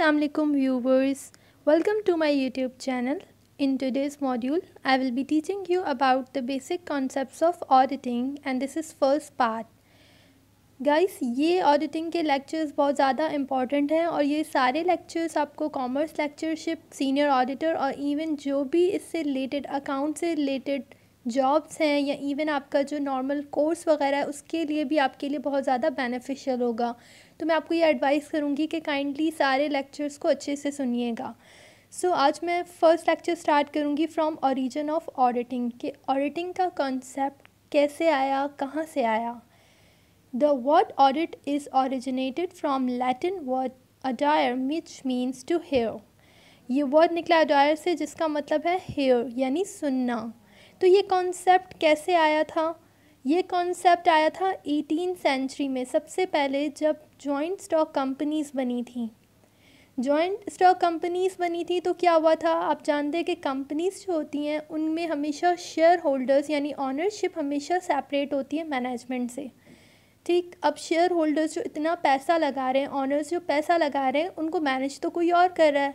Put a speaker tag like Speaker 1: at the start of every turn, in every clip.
Speaker 1: Assalamualaikum viewers welcome to my YouTube channel In today's module, I will be teaching you about the basic concepts of auditing and this is first part. Guys ये auditing के lectures बहुत ज़्यादा important हैं और ये सारे lectures आपको commerce lectureship senior auditor और इवन जो भी इससे रिलेटेड अकाउंट से रिलेटेड जॉब्स हैं या इवन आपका जो नॉर्मल कोर्स वगैरह है उसके लिए भी आपके लिए बहुत ज़्यादा बेनिफिशियल होगा तो मैं आपको ये एडवाइस करूँगी कि काइंडली सारे लेक्चर्स को अच्छे से सुनिएगा सो so, आज मैं फ़र्स्ट लेक्चर स्टार्ट करूँगी फ्रॉम ओरिजिन ऑफ ऑडिटिंग कि ऑडिटिंग का कॉन्सेप्ट कैसे आया कहाँ से आया the word audit is originated from Latin word audire which means to hear ये वर्ड निकला अडायर से जिसका मतलब है हेयर यानी सुनना तो ये कॉन्सेप्ट कैसे आया था ये कॉन्सेप्ट आया था एटीन सेंचुरी में सबसे पहले जब जॉइंट स्टॉक कंपनीज बनी थी जॉइंट स्टॉक कंपनीज बनी थी तो क्या हुआ था आप जानते हैं कि कंपनीज जो होती हैं उनमें हमेशा शेयर होल्डर्स यानी ऑनरशिप हमेशा सेपरेट होती है मैनेजमेंट से ठीक अब शेयर होल्डर्स जो इतना पैसा लगा रहे हैं ऑनर्स जो पैसा लगा रहे हैं उनको मैनेज तो कोई और कर रहा है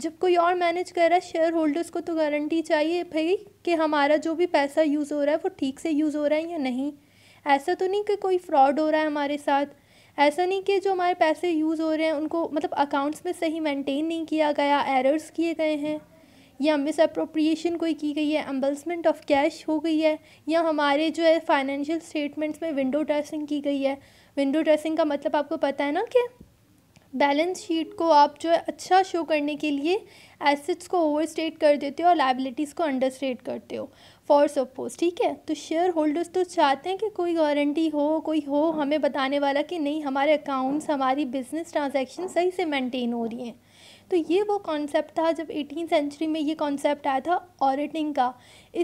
Speaker 1: जब कोई और मैनेज कर रहा है शेयर होल्डर्स को तो गारंटी चाहिए भाई कि हमारा जो भी पैसा यूज़ हो रहा है वो ठीक से यूज़ हो रहा है या नहीं ऐसा तो नहीं कि कोई फ्रॉड हो रहा है हमारे साथ ऐसा नहीं कि जो हमारे पैसे यूज़ हो रहे हैं उनको मतलब अकाउंट्स में सही मेंटेन नहीं किया गया एरर्स किए गए हैं या मिस अप्रोप्रिएशन कोई की गई है एम्बल्समेंट ऑफ कैश हो गई है या हमारे जो है फाइनेंशियल स्टेटमेंट्स में विंडो ड्रेसिंग की गई है विंडो ड्रेसिंग का मतलब आपको पता है ना कि बैलेंस शीट को आप जो है अच्छा शो करने के लिए एसेट्स को ओवर स्टेट कर देते हो और लाइबिलिटीज़ को अंडर स्टेट करते हो फॉर सपोज ठीक है तो शेयर होल्डर्स तो चाहते हैं कि कोई गारंटी हो कोई हो हमें बताने वाला कि नहीं हमारे अकाउंट्स हमारी बिजनेस ट्रांजेक्शन सही से मेंटेन हो रही हैं तो ये वो कॉन्सेप्ट था जब एटीन सेंचुरी में ये कॉन्सेप्ट आया था ऑडिटिंग का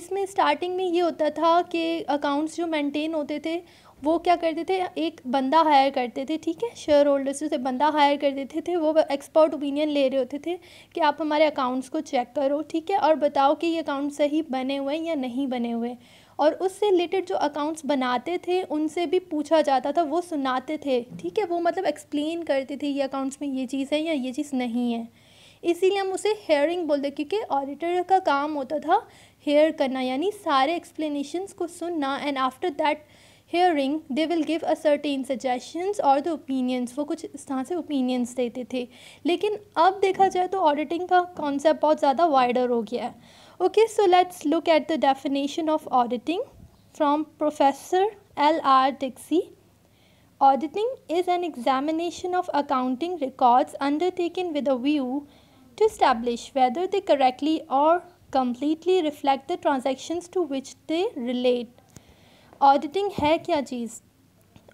Speaker 1: इसमें स्टार्टिंग में ये होता था कि अकाउंट्स जो मेंटेन होते थे वो क्या करते थे एक बंदा हायर करते थे ठीक है शेयर होल्डर्स से बंदा हायर कर देते थे वो एक्सपर्ट ओपिनियन ले रहे होते थे कि आप हमारे अकाउंट्स को चेक करो ठीक है और बताओ कि ये अकाउंट सही बने हुए हैं या नहीं बने हुए और उससे रिलेटेड जो अकाउंट्स बनाते थे उनसे भी पूछा जाता था वो सुनाते थे ठीक है वो मतलब एक्सप्लेन करते थे ये अकाउंट्स में ये चीज़ है या ये चीज़ नहीं है इसीलिए हम उसे हेयरिंग बोलते क्योंकि ऑडिटर का काम होता था हेयर करना यानी सारे एक्सप्लेनेशंस को सुनना and after that Hearing, they will give a certain suggestions और द ओपिनियंस वो कुछ इस तरह से ओपिनियंस देते थे लेकिन अब देखा जाए तो ऑडिटिंग का कॉन्सेप्ट बहुत ज़्यादा वाइडर हो गया है okay so let's look at the definition of auditing from professor L R Auditing is an examination of accounting records undertaken with a view to establish whether they correctly or completely reflect the transactions to which they relate. Auditing है क्या चीज़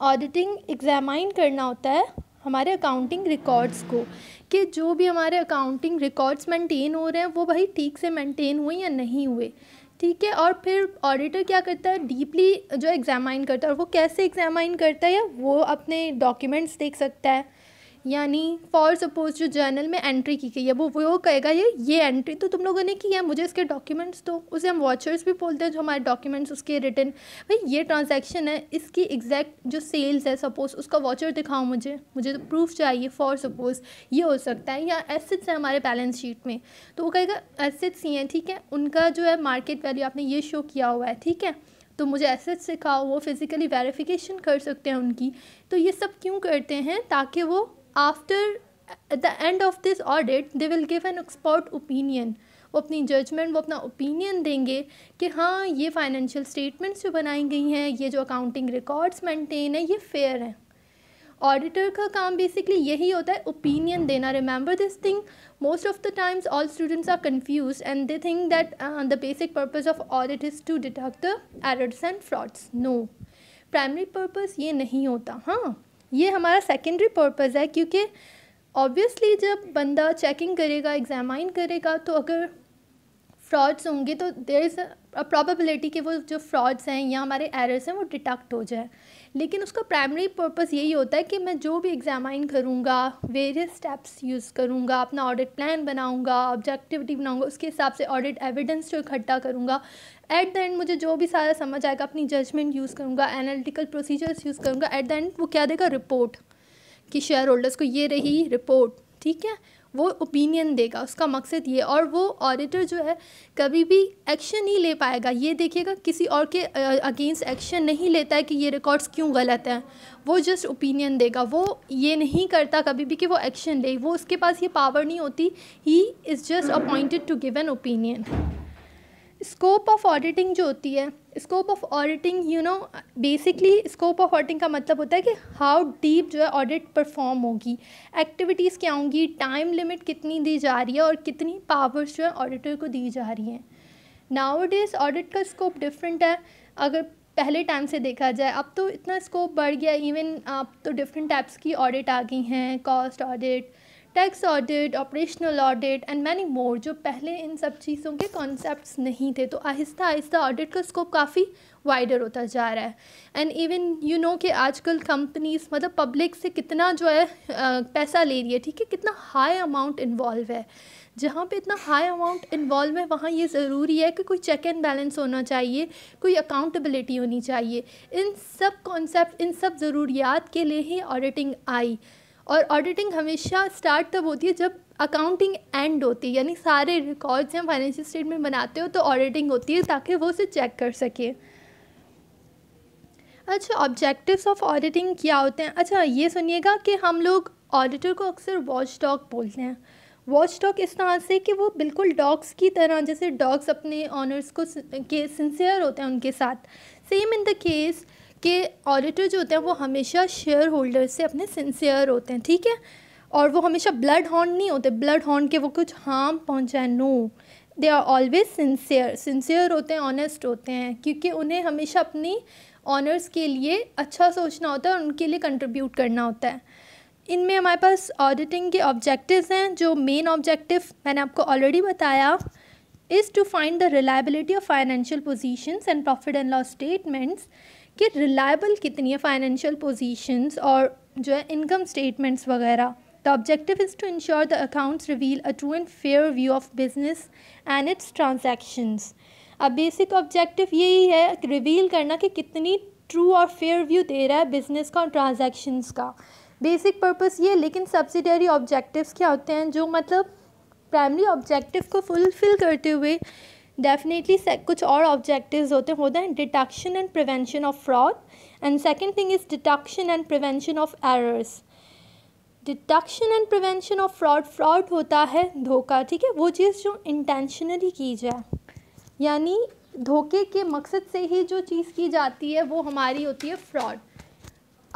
Speaker 1: auditing examine करना होता है हमारे accounting records को कि जो भी हमारे अकाउंटिंग रिकॉर्ड्स मेंटेन हो रहे हैं वो भाई ठीक से मेंटेन हुए या नहीं हुए ठीक है और फिर ऑडिटर क्या करता है डीपली जो एग्जामाइन करता है और वो कैसे एग्जामाइन करता है या वो अपने डॉक्यूमेंट्स देख सकता है यानी फॉर सपोज जो जर्नल में एंट्री की गई है वो वो कहेगा ये ये एंट्री तो तुम लोगों ने की है मुझे इसके डॉक्यूमेंट्स दो उसे हम वॉचर्स भी बोलते हैं जो हमारे डॉक्यूमेंट्स उसके रिटर्न भाई ये ट्रांजेक्शन है इसकी एग्जैक्ट जो सेल्स है सपोज उसका वॉचर दिखाओ मुझे मुझे तो प्रूफ चाहिए फॉर सपोज ये हो सकता है या एसेट्स हैं हमारे बैलेंस शीट में तो वो कहेगा एसेट्स ही हैं ठीक है उनका जो है मार्केट वैल्यू आपने ये शो किया हुआ है ठीक है तो मुझे एसेट्स सिखाओ वो फिज़िकली वेरिफिकेशन कर सकते हैं उनकी तो ये सब क्यों करते हैं ताकि वो after uh, at the end of this audit they will give an expert वो अपनी जजमेंट वो अपना ओपिनियन देंगे कि हाँ ये फाइनेंशियल स्टेटमेंट्स जो बनाई गई हैं ये जो अकाउंटिंग रिकॉर्ड्स मेंटेन है ये फेयर हैं ऑडिटर का काम बेसिकली यही होता है ओपिनियन देना remember this thing most of the times all students are confuse and they think that the basic purpose of audit is to detect the errors and frauds no primary purpose ये नहीं होता हाँ ये हमारा secondary purpose है क्योंकि obviously जब बंदा चेकिंग करेगा एग्जामाइन करेगा तो अगर फ्रॉड्स होंगे तो देर इज़ अ प्रॉबिलिटी कि वो जो फ्रॉड्स हैं या हमारे एरर्स हैं वो डिटेक्ट हो जाए लेकिन उसका प्राइमरी पर्पज़ यही होता है कि मैं जो भी एग्जामाइन करूँगा वेरियस स्टेप्स यूज़ करूँगा अपना ऑडिट प्लान बनाऊँगा ऑब्जेक्टिविटी बनाऊँगा उसके हिसाब से ऑडिट एविडेंस जो इकट्ठा करूँगा एट द एंड मुझे जो भी सारा समझ आएगा अपनी जजमेंट यूज़ करूँगा एनालिटिकल प्रोसीजर्स यूज़ करूँगा एट द एंड वो क्या देगा रिपोर्ट कि शेयर होल्डर्स को ये रही रिपोर्ट ठीक है वो ओपिनियन देगा उसका मकसद ये और वो ऑडिटर जो है कभी भी एक्शन नहीं ले पाएगा ये देखिएगा किसी और के अगेंस्ट एक्शन नहीं लेता है कि ये रिकॉर्ड्स क्यों गलत हैं वो जस्ट ओपिनियन देगा वो ये नहीं करता कभी भी कि वो एक्शन ले वो उसके पास ये पावर नहीं होती he is just appointed to give an opinion scope of auditing जो होती है scope of auditing you know basically scope of auditing का मतलब होता है कि हाउ डीप जो है ऑडिट परफॉर्म होगी एक्टिविटीज़ क्या होंगी टाइम लिमिट कितनी दी जा रही है और कितनी पावर्स जो है ऑडिटर को दी जा रही हैं नाउ डेज ऑडिट का स्कोप डिफरेंट है अगर पहले टाइम से देखा जाए अब तो इतना स्कोप बढ़ गया इवन अब तो डिफरेंट टाइप्स की ऑडिट आ गई हैं cost audit tax audit operational audit and many more जो पहले इन सब चीज़ों के कॉन्सेप्ट नहीं थे तो आहिस्ता आहिस्ता ऑडिट का स्कोप काफ़ी वाइडर होता जा रहा है एंड इवन यू नो कि आजकल कंपनीज मतलब पब्लिक से कितना जो है पैसा ले रही है ठीक है कितना हाई अमाउंट इन्वॉल्व है जहाँ पे इतना हाई अमाउंट इन्वॉल्व है वहाँ ये ज़रूरी है कि कोई चेक एंड बैलेंस होना चाहिए कोई अकाउंटेबिलिटी होनी चाहिए इन सब कॉन्सेप्ट इन सब ज़रूरियात के लिए ही ऑडिटिंग आई और ऑडिटिंग हमेशा स्टार्ट तब होती है जब अकाउंटिंग एंड होती है यानी सारे रिकॉर्ड्स हम फाइनेंशियल स्टेटमेंट बनाते हो तो ऑडिटिंग होती है ताकि वो उसे चेक कर सके अच्छा ऑब्जेक्टिव्स ऑफ ऑडिटिंग क्या होते हैं अच्छा ये सुनिएगा कि हम लोग ऑडिटर को अक्सर वॉच डॉग बोलते हैं वॉच डॉग इस तरह से कि वो बिल्कुल डॉग्स की तरह जैसे डॉग्स अपने ऑनर्स को के सिंसियर होते हैं उनके साथ सेम इन द केस कि ऑडिटर जो होते हैं वो हमेशा शेयर होल्डर से अपने सिंसियर होते हैं ठीक है और वो हमेशा ब्लड हॉर्न नहीं होते ब्लड हॉर्न के वो कुछ हार्म पहुँचाए no they are always sincere sincere होते हैं ऑनेस्ट होते हैं क्योंकि उन्हें हमेशा अपनी ऑनर्स के लिए अच्छा सोचना होता है और उनके लिए कंट्रीब्यूट करना होता है इनमें हमारे पास ऑडिटिंग के ऑब्जेक्टिव्स हैं जो मेन ऑब्जेक्टिव मैंने आपको ऑलरेडी बताया is to find the reliability of financial position and profit and loss statements कि रिलायबल कितनी है फाइनेंशियल पोजीशंस और जो है इनकम स्टेटमेंट्स वगैरह the objective is to ensure the accounts reveal a true and fair view of business and its transactions अब basic objective यही है रिवील करना कि कितनी ट्रू और फेयर व्यू दे रहा है बिजनेस का और ट्रांजेक्शन्स का बेसिक पर्पस ये लेकिन सब्सिडरी ऑब्जेक्टिव्स क्या होते हैं जो मतलब प्राइमरी ऑब्जेक्टिव को फुलफ़िल करते हुए डेफिनेटली कुछ और ऑब्जेक्टिव्स होते हैं होते हैं detection and prevention of fraud and second thing is detection and prevention of errors detection and prevention of fraud fraud होता है धोखा ठीक है वो चीज़ जो इंटेंशनली की जाए यानी धोखे के मकसद से ही जो चीज़ की जाती है वो हमारी होती है फ्रॉड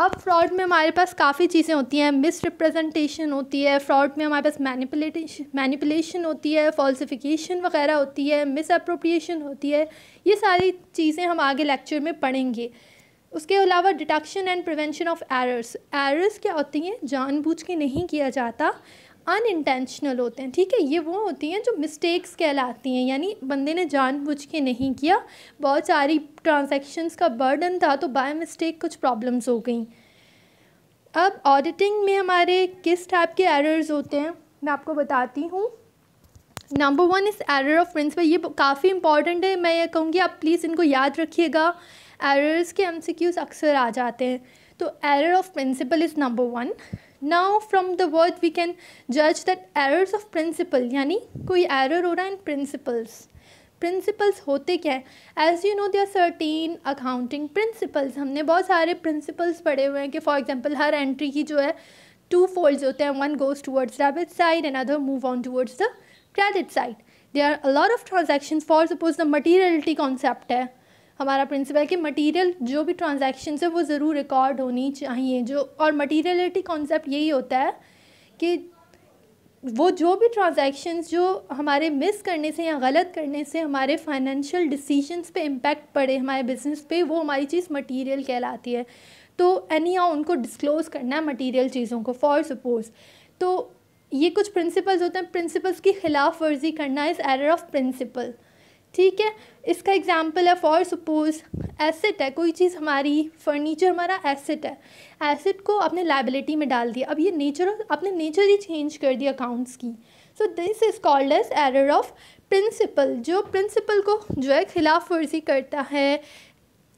Speaker 1: अब फ्रॉड में हमारे पास काफ़ी चीज़ें होती हैं मिस रिप्रेजेंटेशन होती है फ्रॉड में हमारे पास मैनिपुलेटेशन मैनिपुलेशन होती है फॉल्सिफिकेशन वगैरह होती है मिस अप्रोप्रिएशन होती है ये सारी चीज़ें हम आगे लेक्चर में पढ़ेंगे उसके अलावा detection and prevention of errors errors क्या होती हैं जानबूझ के नहीं किया जाता अनइंटेंशनल होते हैं ठीक है ये वो होती हैं जो मिस्टेक्स कहलाती हैं यानी बंदे ने जानबूझ के नहीं किया बहुत सारी ट्रांजेक्शन्स का बर्डन था तो बाय मिस्टेक कुछ प्रॉब्लम्स हो गई अब ऑडिटिंग में हमारे किस टाइप के एरर्स होते हैं मैं आपको बताती हूँ number one is error of principle ये काफ़ी इंपॉर्टेंट है मैं ये कहूँगी आप प्लीज़ इनको याद रखिएगा एरर्स के एमसीक्यूज अक्सर आ जाते हैं तो error of principle is number one now from the word we can जज दैट एरर्स ऑफ प्रिंसिपल यानी कोई एरर हो रहा है इन प्रिंसिपल्स प्रिंसिपल्स होते क्या है as you know they are certain accounting principles हमने बहुत सारे प्रिंसिपल्स पढ़े हुए हैं कि फॉर एग्जाम्पल हर एंट्री की जो है टू फोल्ड्स होते हैं one goes towards debit side and other move on towards the credit side they are a lot of transaction for suppose the materiality concept है हमारा प्रिंसिपल कि मटेरियल जो भी ट्रांज़ेक्शन है वो ज़रूर रिकॉर्ड होनी चाहिए जो और मटीरियलिटी कॉन्सेप्ट यही होता है कि वो जो भी ट्रांज़ेक्शन्स जो हमारे मिस करने से या गलत करने से हमारे फाइनेंशियल डिसीजंस पे इम्पेक्ट पड़े हमारे बिजनेस पे वो हमारी चीज़ मटेरियल कहलाती है तो एनी या उनको डिस्क्लोज करना है मटीरियल चीज़ों को फॉर सपोज तो ये कुछ प्रिंसिपल्स होते हैं प्रिंसिपल्स की खिलाफ वर्जी करना इज़ एरर ऑफ प्रिंसिपल ठीक है इसका एग्जाम्पल है फॉर सपोज एसेट है कोई चीज़ हमारी फर्नीचर हमारा एसेट है एसेट को अपने लाइबिलिटी में डाल दिया अब ये नेचर अपने नेचर ही चेंज कर दिया अकाउंट्स की so this is called as error of principle जो प्रिंसिपल को जो है खिलाफ वर्जी करता है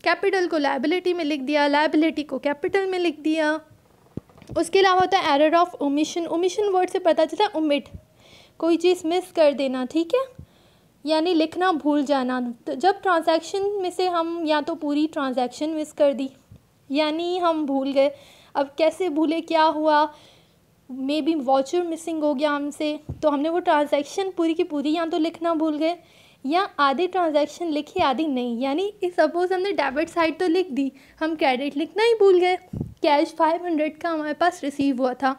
Speaker 1: कैपिटल को लाइबिलिटी में लिख दिया लाइबिलिटी को कैपिटल में लिख दिया उसके अलावा होता है error of omission omission word से पता चलता है ओमिट कोई चीज़ मिस कर देना ठीक है यानी लिखना भूल जाना तो जब ट्रांजैक्शन में से हम या तो पूरी ट्रांजैक्शन मिस कर दी यानी हम भूल गए अब कैसे भूले क्या हुआ मे बी वॉचर मिसिंग हो गया हमसे तो हमने वो ट्रांजैक्शन पूरी की पूरी या तो लिखना भूल गए या आधी ट्रांजैक्शन लिखी आधी नहीं यानी सपोज़ हमने डेबिट साइड तो लिख दी हम क्रेडिट लिखना ही भूल गए कैश फाइव हंड्रेड का हमारे पास रिसीव हुआ था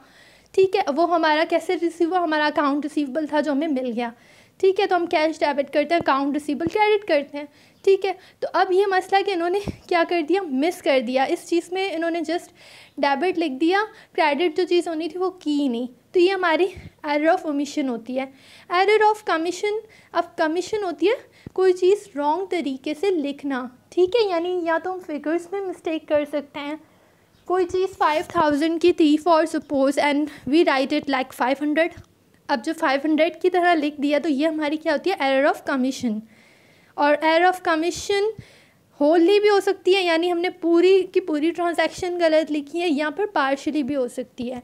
Speaker 1: ठीक है वो हमारा कैसे रिसीव हुआ हमारा अकाउंट रिसीवेबल था जो हमें मिल गया ठीक है तो हम कैश डेबिट करते हैं अकाउंट रिसीबल क्रेडिट करते हैं ठीक है तो अब ये मसला कि इन्होंने क्या कर दिया मिस कर दिया इस चीज़ में इन्होंने जस्ट डेबिट लिख दिया क्रेडिट जो चीज़ होनी थी वो की नहीं तो ये हमारी एरर ऑफ ओमिशन होती है एरर ऑफ कमीशन अब कमीशन होती है कोई चीज़ रॉन्ग तरीके से लिखना ठीक है यानी या तो हम फिगर्स में मिस्टेक कर सकते हैं कोई चीज़ फाइव थाउजेंड की थी for suppose and we write it like five hundred अब जो 500 की तरह लिख दिया तो ये हमारी क्या होती है एरर ऑफ कमीशन और एरर ऑफ कमीशन होलली भी हो सकती है यानी हमने पूरी की पूरी ट्रांजैक्शन गलत लिखी है या फिर पार्शली भी हो सकती है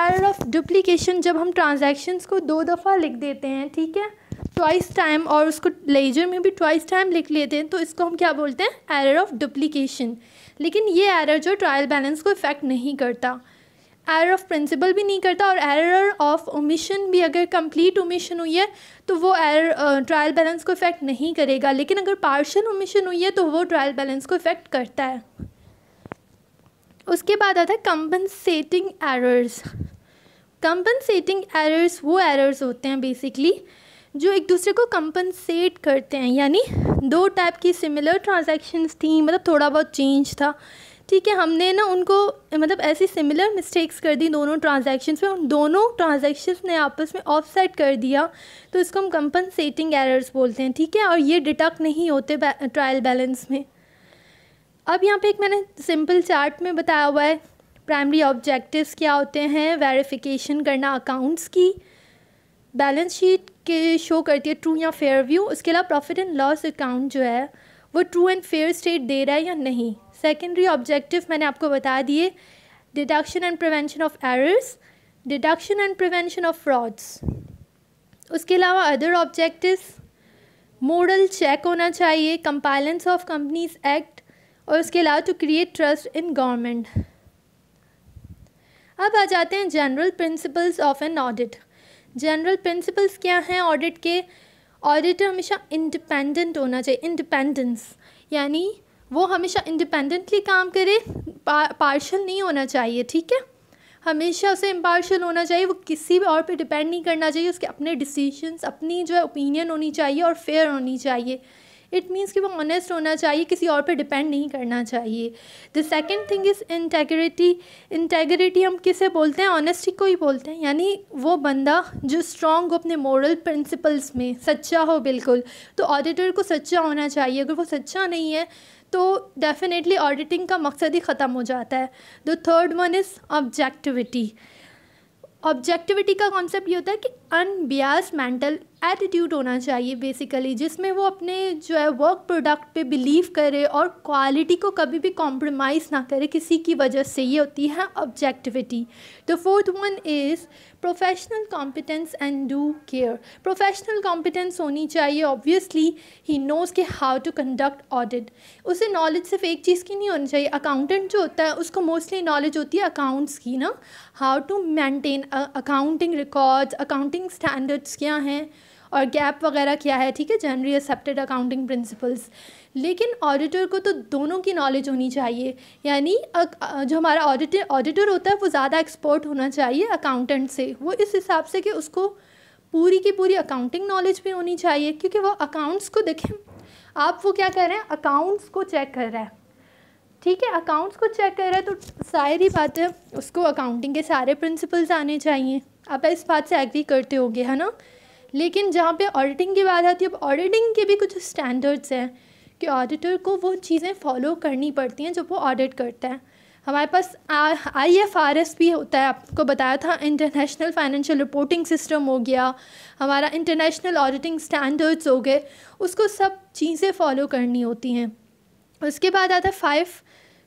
Speaker 1: एरर ऑफ डुप्लीकेशन जब हम ट्रांजैक्शंस को दो दफ़ा लिख देते हैं ठीक है ट्वाइस टाइम और उसको लेजर में भी ट्वाइस टाइम लिख लेते हैं तो इसको हम क्या बोलते हैं एरर ऑफ डुप्लीकेशन लेकिन ये एरर जो ट्रायल बैलेंस को इफ़ेक्ट नहीं करता एरर ऑफ प्रिंसिपल भी नहीं करता और एरर ऑफ ओमिशन भी अगर कंप्लीट ओमिशन हुई है तो वो एरर ट्रायल बैलेंस को इफ़ेक्ट नहीं करेगा लेकिन अगर पार्शल ओमिशन हुई है तो वो ट्रायल बैलेंस को इफ़ेक्ट करता है उसके बाद आता है कंपनसेटिंग एरर्स कंपनसेटिंग एरर्स वो एरर्स होते हैं बेसिकली जो एक दूसरे को कंपनसेट करते हैं यानी दो टाइप की सिमिलर ट्रांजेक्शन्स थी मतलब थोड़ा बहुत चेंज था ठीक है हमने ना उनको मतलब ऐसी सिमिलर मिस्टेक्स कर दी दोनों ट्रांजेक्शन्स में उन दोनों ट्रांजेक्शन्स ने आपस में ऑफसेट कर दिया तो इसको हम कंपनसेटिंग एरर्स बोलते हैं ठीक है और ये डिटक्ट नहीं होते ट्रायल बैलेंस में अब यहाँ पे एक मैंने सिंपल चार्ट में बताया हुआ है प्राइमरी ऑब्जेक्टिव्स क्या होते हैं वेरिफिकेशन करना अकाउंट्स की बैलेंस शीट के शो करती है ट्रू या फेयर व्यू उसके अलावा प्रॉफिट एंड लॉस अकाउंट जो है वो ट्रू एंड फेयर स्टेट दे रहा है या नहीं सेकेंडरी ऑब्जेक्टिव मैंने आपको बता दिए deduction and prevention of errors deduction and prevention of frauds उसके अलावा अदर ऑब्जेक्टिव मॉडल चेक होना चाहिए कंपाइलेंस ऑफ कंपनीज एक्ट और उसके अलावा to create trust in government अब आ जाते हैं general principles of an audit general principles क्या हैं ऑडिट के ऑडिटर हमेशा इंडिपेंडेंट होना चाहिए इंडिपेंडेंस यानी वो हमेशा इंडिपेंडेंटली काम करे पा, पार्शल नहीं होना चाहिए ठीक है हमेशा उसे इम्पार्शल होना चाहिए वो किसी भी और पे डिपेंड नहीं करना चाहिए उसके अपने डिसीजंस अपनी जो है ओपिनियन होनी चाहिए और फेयर होनी चाहिए इट मीन्स कि वो ऑनेस्ट होना चाहिए किसी और पे डिपेंड नहीं करना चाहिए the second thing is integrity integrity हम किसे बोलते हैं ऑनेस्टी को ही बोलते हैं यानी वो बंदा जो स्ट्रॉन्ग हो अपने मॉरल प्रिंसिपल्स में सच्चा हो बिल्कुल तो ऑडिटर को सच्चा होना चाहिए अगर वो सच्चा नहीं है तो डेफिनेटली ऑडिटिंग का मकसद ही ख़त्म हो जाता है the third one is objectivity objectivity का कॉन्सेप्ट ये होता है कि अनबियास मेंटल एटीट्यूड होना चाहिए बेसिकली जिसमें वो अपने जो है वर्क प्रोडक्ट पे बिलीव करे और क्वालिटी को कभी भी कॉम्प्रोमाइज़ ना करे किसी की वजह से ये होती है objectivity the fourth one is professional competence and due care professional competence होनी चाहिए ऑब्वियसली ही नोज़ के हाउ टू कंडक्ट ऑडिट उसे नॉलेज सिर्फ एक चीज़ की नहीं होनी चाहिए अकाउंटेंट जो होता है उसको मोस्टली नॉलेज होती है अकाउंट्स की ना how to maintain accounting records accounting standards क्या हैं और गैप वगैरह क्या है ठीक है जनरली एक्सेप्टेड अकाउंटिंग प्रिंसिपल्स लेकिन ऑडिटर को तो दोनों की नॉलेज होनी चाहिए यानी जो हमारा ऑडिटर ऑडिटर होता है वो ज़्यादा एक्सपर्ट होना चाहिए अकाउंटेंट से वो इस हिसाब से कि उसको पूरी की पूरी अकाउंटिंग नॉलेज भी होनी चाहिए क्योंकि वो अकाउंट्स को देखें आप वो क्या कर रहे हैं अकाउंट्स को चेक कर रहा है ठीक है अकाउंट्स को चेक कर रहा है तो सारी बात है उसको अकाउंटिंग के सारे प्रिंसिपल्स आने चाहिए आप इस बात से एग्री करते होगे है ना लेकिन जहाँ पे ऑडिटिंग की बात आती है अब ऑडिटिंग के भी कुछ स्टैंडर्ड्स हैं कि ऑडिटर को वो चीज़ें फॉलो करनी पड़ती हैं जब वो ऑडिट करता है हमारे पास आई एफ आर एस भी होता है आपको बताया था इंटरनेशनल फाइनेंशियल रिपोर्टिंग सिस्टम हो गया हमारा इंटरनेशनल ऑडिटिंग स्टैंडर्ड्स हो गए उसको सब चीज़ें फॉलो करनी होती हैं उसके बाद आता है फाइव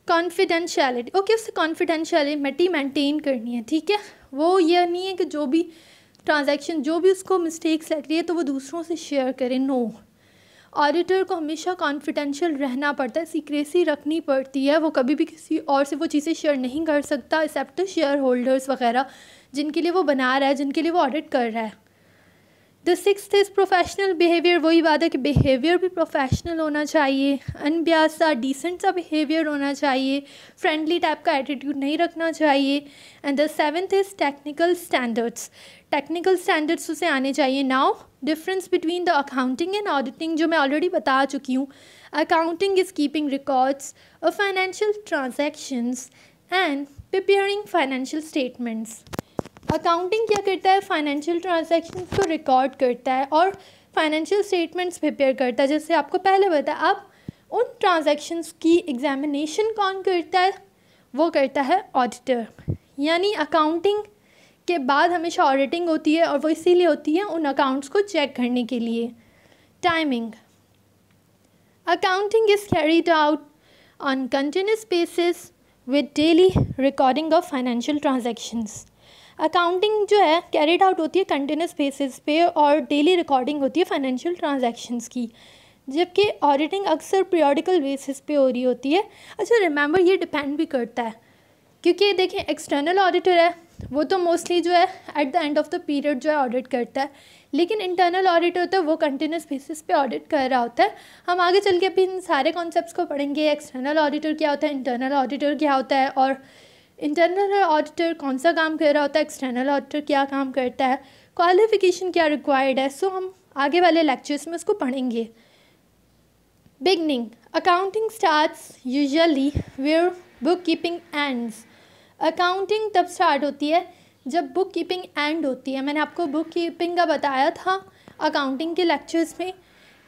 Speaker 1: कॉन्फिडेंशलिटी ओके उससे कॉन्फिडेंशलिटी मेंटेन करनी है ठीक है वो ये नहीं है कि जो भी ट्रांजैक्शन जो भी उसको मिस्टेक्स लग रही है तो वो दूसरों से शेयर करें नो ऑडिटर को हमेशा कॉन्फिडेंशियल रहना पड़ता है सीक्रेसी रखनी पड़ती है वो कभी भी किसी और से वो चीज़ें शेयर नहीं कर सकता एक्सेप्ट शेयर होल्डर्स वगैरह जिनके लिए वो बना रहा है जिनके लिए वो ऑडिट कर रहा है the six is professional behaviour वही बात है कि बिहेवियर भी प्रोफेशनल होना चाहिए अनब्याज सा डिसेंट सा बिहेवियर होना चाहिए फ्रेंडली टाइप का एटीट्यूड नहीं रखना चाहिए and the seventh is technical standards technical standards उसे आने चाहिए now difference between the accounting and auditing जो मैं ऑलरेडी बता चुकी हूँ अकाउंटिंग इज़ कीपिंग रिकॉर्ड्स और financial transactions and preparing financial statements accounting क्या करता है फाइनेंशियल ट्रांजेक्शन को रिकॉर्ड करता है और फाइनेंशियल स्टेटमेंट्स प्रिपेयर करता है जैसे आपको पहले बताया अब उन ट्रांजेक्शन्स की एग्जामिनेशन कौन करता है वो करता है ऑडिटर यानी अकाउंटिंग के बाद हमेशा ऑडिटिंग होती है और वो इसीलिए होती है उन अकाउंट्स को चेक करने के लिए timing accounting is carried out on continuous basis with daily recording of financial transactions accounting जो है कैरिड आउट होती है कंटिन्यूस बेसिस पे और डेली रिकॉर्डिंग होती है फाइनेंशियल ट्रांजैक्शंस की जबकि ऑडिटिंग अक्सर पीरियडिकल बेसिस पे हो रही होती है अच्छा रिमेंबर ये डिपेंड भी करता है क्योंकि देखें एक्सटर्नल ऑडिटर है वो तो मोस्टली जो है at the end of the period जो है ऑडिट करता है लेकिन इंटरनल ऑडिटर होता है वो कंटिन्यूस बेसिस पे ऑडिट कर रहा होता है हम आगे चल के अभी इन सारे कॉन्सेप्ट्स को पढ़ेंगे एक्सटर्नल ऑडिटर क्या होता है इंटरनल ऑडिटर क्या होता है और इंटरनल ऑडिटर कौन सा काम कर रहा होता है एक्सटर्नल ऑडिटर क्या काम करता है क्वालिफिकेशन क्या रिक्वायर्ड है सो so, हम आगे वाले लेक्चर्स में उसको पढ़ेंगे beginning accounting start usually where book keeping ends accounting तब स्टार्ट होती है जब बुक कीपिंग एंड होती है मैंने आपको बुक कीपिंग का बताया था अकाउंटिंग के लेक्चर्स में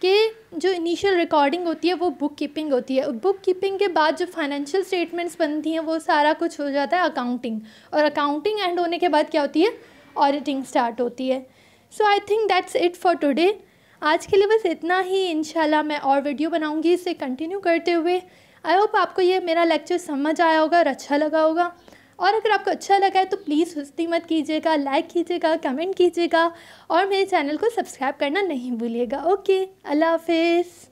Speaker 1: कि जो इनिशियल रिकॉर्डिंग होती है वो बुक कीपिंग होती है बुक कीपिंग के बाद जो फाइनेंशियल स्टेटमेंट्स बनती हैं वो सारा कुछ हो जाता है अकाउंटिंग और अकाउंटिंग एंड होने के बाद क्या होती है ऑडिटिंग स्टार्ट होती है so I think that's it for today आज के लिए बस इतना ही इनशाला मैं और वीडियो बनाऊँगी इसे कंटिन्यू करते हुए आई होप आपको ये मेरा लेक्चर समझ आया होगा और अच्छा लगा होगा और अगर आपको अच्छा लगा है तो प्लीज़ सुस्ती मत कीजिएगा लाइक कीजिएगा कमेंट कीजिएगा और मेरे चैनल को सब्सक्राइब करना नहीं भूलिएगा ओके अल्लाह हाफिज़